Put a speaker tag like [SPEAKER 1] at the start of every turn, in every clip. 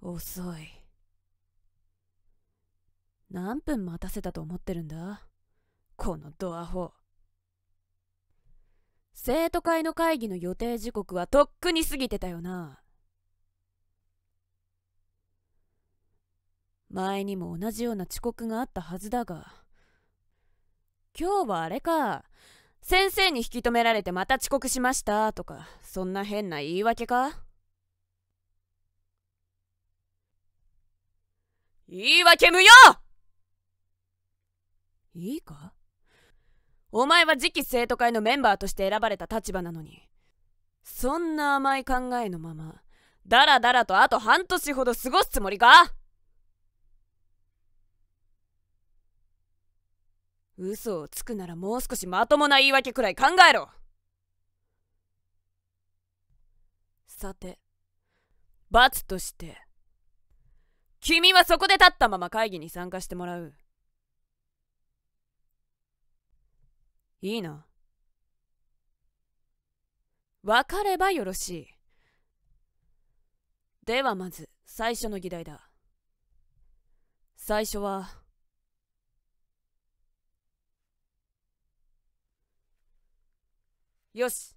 [SPEAKER 1] 遅い。何分待たせたと思ってるんだこのドアホ。生徒会の会議の予定時刻はとっくに過ぎてたよな。前にも同じような遅刻があったはずだが。今日はあれか。先生に引き止められてまた遅刻しましたとか、そんな変な言い訳か言い訳無用いいかお前は次期生徒会のメンバーとして選ばれた立場なのにそんな甘い考えのままダラダラとあと半年ほど過ごすつもりか嘘をつくならもう少しまともな言い訳くらい考えろさて罰として君はそこで立ったまま会議に参加してもらういいな分かればよろしいではまず最初の議題だ最初はよし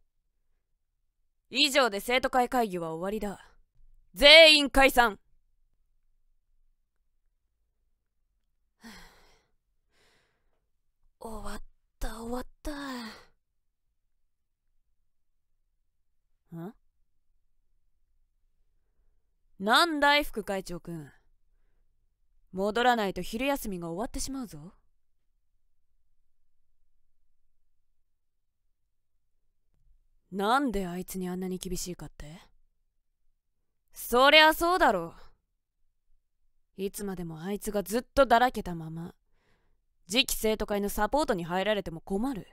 [SPEAKER 1] 以上で生徒会会議は終わりだ全員解散
[SPEAKER 2] 終わった終わったん
[SPEAKER 1] なんだい副会長くん戻らないと昼休みが終わってしまうぞなんであいつにあんなに厳しいかってそりゃそうだろういつまでもあいつがずっとだらけたまま次期生徒会のサポートに入られても困る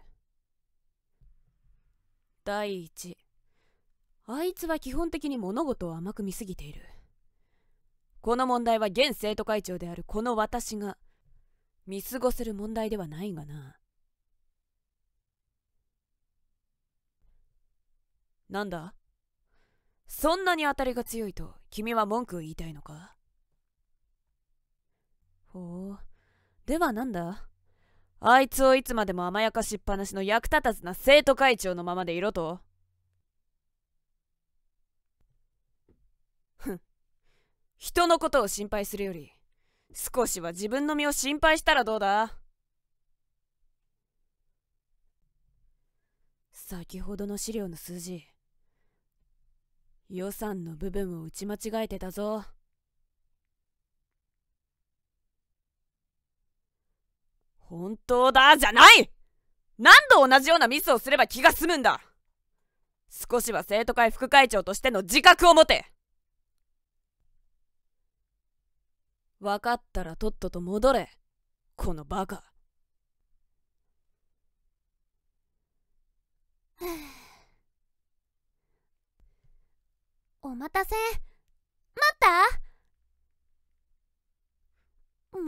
[SPEAKER 1] 第一あいつは基本的に物事を甘く見すぎているこの問題は現生徒会長であるこの私が見過ごせる問題ではないがななんだそんなに当たりが強いと君は文句を言いたいのかほうではなんだあいつをいつまでも甘やかしっぱなしの役立たずな生徒会長のままでいろとふん人のことを心配するより少しは自分の身を心配したらどうだ先ほどの資料の数字予算の部分を打ち間違えてたぞ。本当だじゃない何度同じようなミスをすれば気が済むんだ少しは生徒会副会長としての自覚を持て分かったらとっとと戻れこのバカ
[SPEAKER 2] お待たせ待ったも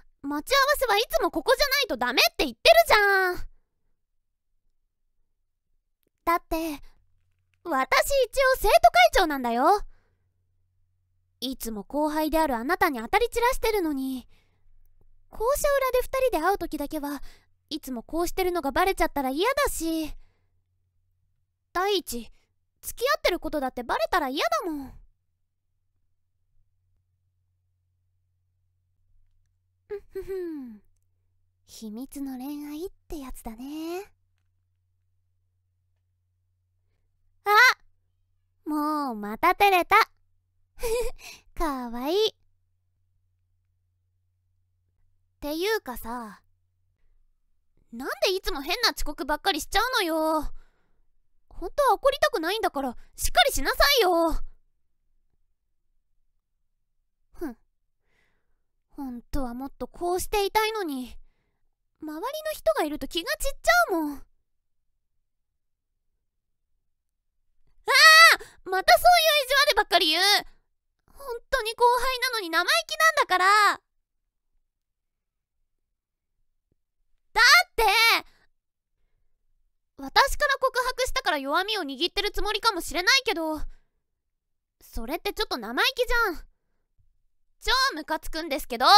[SPEAKER 2] う待ち合わせはいつもここじゃないとダメって言ってるじゃんだって私一応生徒会長なんだよいつも後輩であるあなたに当たり散らしてるのに校舎裏で2人で会う時だけはいつもこうしてるのがバレちゃったら嫌だし第一付き合ってることだってバレたら嫌だもんん秘密の恋愛ってやつだねあもうまた照れた かわいいっていうかさなんでいつも変な遅刻ばっかりしちゃうのよ本当は怒りたくないんだからしっかりしなさいよ本当はもっとこうしていたいのに周りの人がいると気が散っちゃうもんああまたそういう意地悪ばっかり言う本当に後輩なのに生意気なんだからだって私から告白したから弱みを握ってるつもりかもしれないけどそれってちょっと生意気じゃんムカつくんですけどい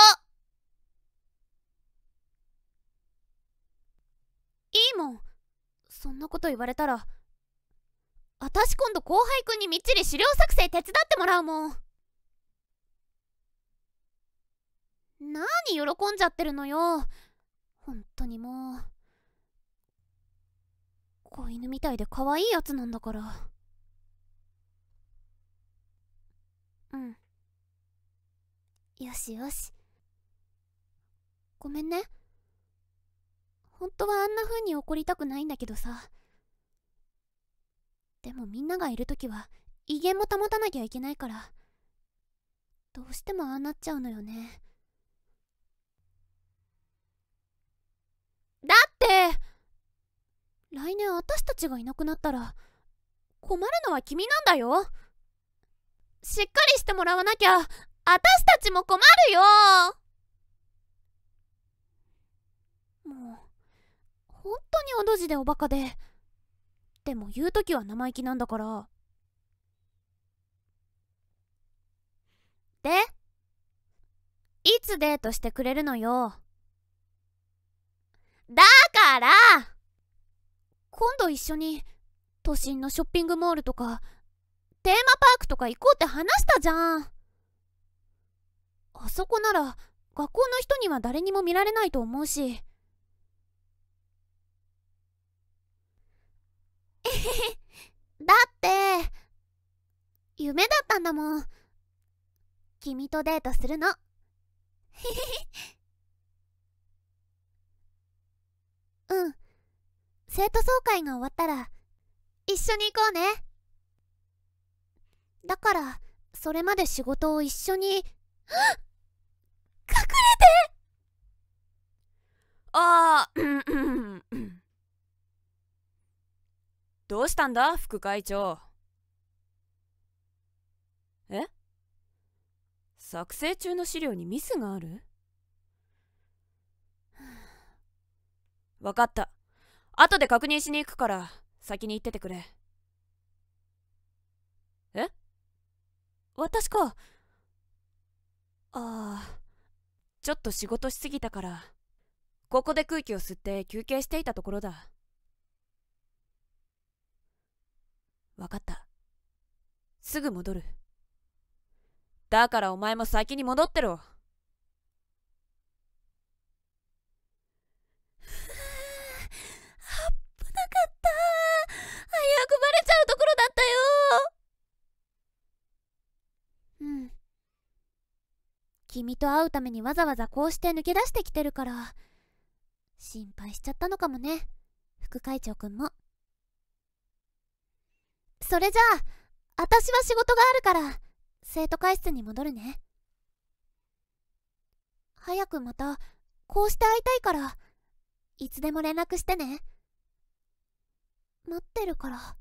[SPEAKER 2] いもんそんなこと言われたら私今度後輩くんにみっちり資料作成手伝ってもらうもんなに喜んじゃってるのよ本当にもう子犬みたいで可愛いやつなんだからうんよしよし。ごめんね。本当はあんな風に怒りたくないんだけどさ。でもみんながいるときは威厳も保たなきゃいけないから、どうしてもああなっちゃうのよね。だって来年私たちがいなくなったら困るのは君なんだよしっかりしてもらわなきゃ私たちも困るよもう、本当におどじでおバカで。でも言うときは生意気なんだから。でいつデートしてくれるのよ。だから今度一緒に都心のショッピングモールとかテーマパークとか行こうって話したじゃん。あそこなら学校の人には誰にも見られないと思うし。えへへ。だって夢だったんだもん君とデートするのうん生徒総会が終わったら一緒に行こうねだからそれまで仕事を一緒に隠れてああ、うんうん。
[SPEAKER 1] どうしたんだ、副会長。え作成中の資料にミスがある分かった。後で確認しに行くから、先に行っててくれ。え私か。ああ。ちょっと仕事しすぎたから、ここで空気を吸って休憩していたところだ。わかった。すぐ戻る。だからお前も先に戻ってろ。
[SPEAKER 2] 君と会うためにわざわざこうして抜け出してきてるから心配しちゃったのかもね副会長くんもそれじゃあ私は仕事があるから生徒会室に戻るね早くまたこうして会いたいからいつでも連絡してね待ってるから。